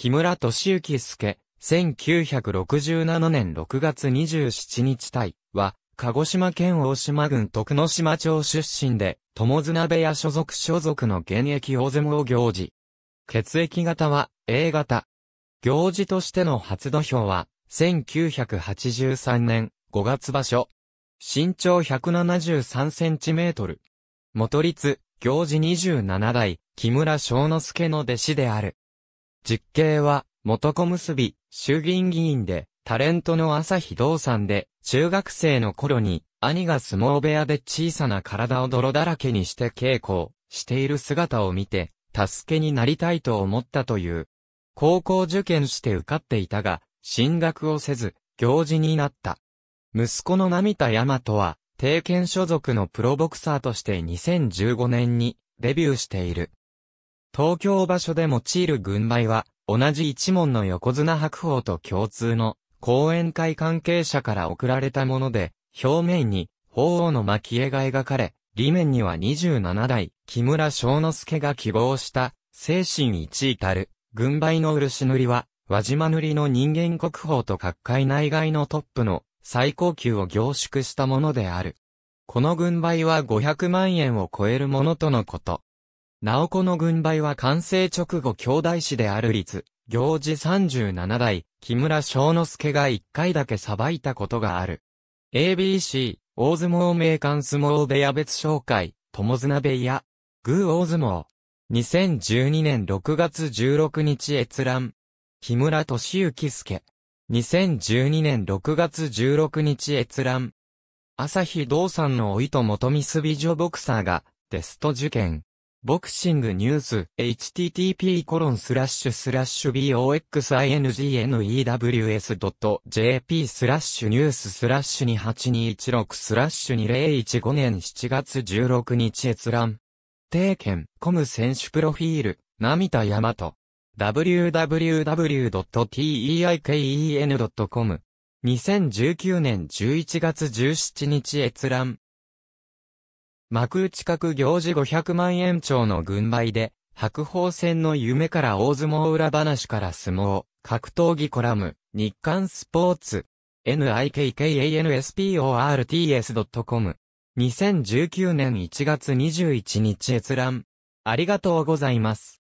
木村敏之助、1967年6月27日体、は、鹿児島県大島郡徳之島町出身で、友綱部屋所属所属の現役大相撲行事。血液型は A 型。行事としての初土俵は、1983年5月場所。身長173センチメートル。元立、行事27代、木村昭之助の弟子である。実刑は、元小結び、衆議院議員で、タレントの朝日道さんで、中学生の頃に、兄が相撲部屋で小さな体を泥だらけにして稽古している姿を見て、助けになりたいと思ったという。高校受験して受かっていたが、進学をせず、行事になった。息子の涙山とは、定見所属のプロボクサーとして2015年にデビューしている。東京場所で用いる軍配は、同じ一門の横綱白鵬と共通の、講演会関係者から贈られたもので、表面に、鳳凰の巻絵が描かれ、裏面には27代、木村正之助が希望した、精神一位たる、軍配の漆塗りは、輪島塗りの人間国宝と各界内外のトップの最高級を凝縮したものである。この軍配は500万円を超えるものとのこと。おこの軍配は完成直後兄弟子である率、行事37代、木村翔之助が一回だけ裁いたことがある。ABC、大相撲名館相撲部屋別紹介、友綱部屋、グー大相撲。2012年6月16日閲覧。木村敏之助。2012年6月16日閲覧。朝日道さんの老いと元みす美女ボクサーが、テスト受験。ボクシングニュース、http コロンスラッシュスラッシュ boxingnews.jp スラッシュニューススラッシュ28216スラッシュ2015年7月16日閲覧。定見、コム選手プロフィール、涙大和。www.teiken.com。2019年11月17日閲覧。幕内各行事500万円超の軍配で、白鵬戦の夢から大相撲裏話から相撲、格闘技コラム、日刊スポーツ、nikkansports.com。2019年1月21日閲覧。ありがとうございます。